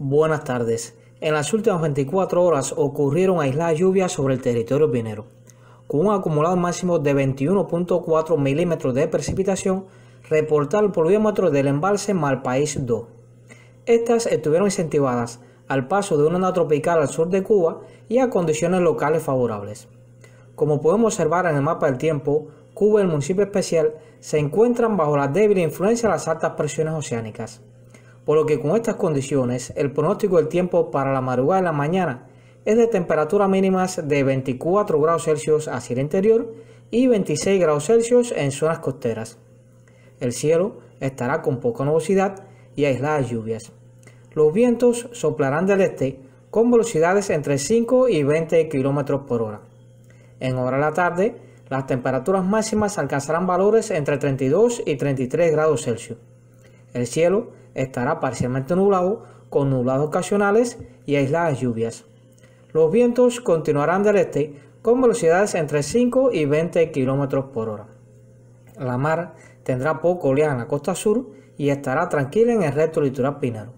Buenas tardes. En las últimas 24 horas ocurrieron aisladas lluvias sobre el territorio minero, con un acumulado máximo de 21.4 milímetros de precipitación reportado el poliómetro del embalse Malpaís 2. Estas estuvieron incentivadas al paso de una onda tropical al sur de Cuba y a condiciones locales favorables. Como podemos observar en el mapa del tiempo, Cuba y el municipio especial se encuentran bajo la débil influencia de las altas presiones oceánicas por lo que con estas condiciones el pronóstico del tiempo para la madrugada de la mañana es de temperaturas mínimas de 24 grados Celsius hacia el interior y 26 grados Celsius en zonas costeras. El cielo estará con poca nubosidad y aisladas lluvias. Los vientos soplarán del este con velocidades entre 5 y 20 km por hora. En hora de la tarde, las temperaturas máximas alcanzarán valores entre 32 y 33 grados Celsius. El cielo estará parcialmente nublado, con nublados ocasionales y aisladas lluvias. Los vientos continuarán del este con velocidades entre 5 y 20 km por hora. La mar tendrá poco oleaje en la costa sur y estará tranquila en el resto litoral pinero.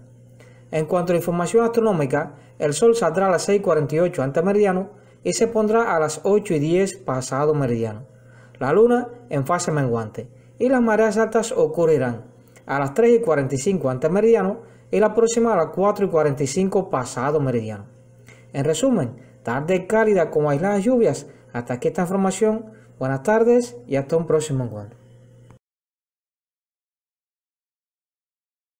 En cuanto a información astronómica, el sol saldrá a las 6.48 ante meridiano y se pondrá a las 8.10 pasado meridiano. La luna en fase menguante y las mareas altas ocurrirán a las 3 y 45 antes meridiano y la próxima a las 4 y 45 pasado meridiano. En resumen, tarde cálida como aisladas lluvias. Hasta aquí esta información. Buenas tardes y hasta un próximo encuentro.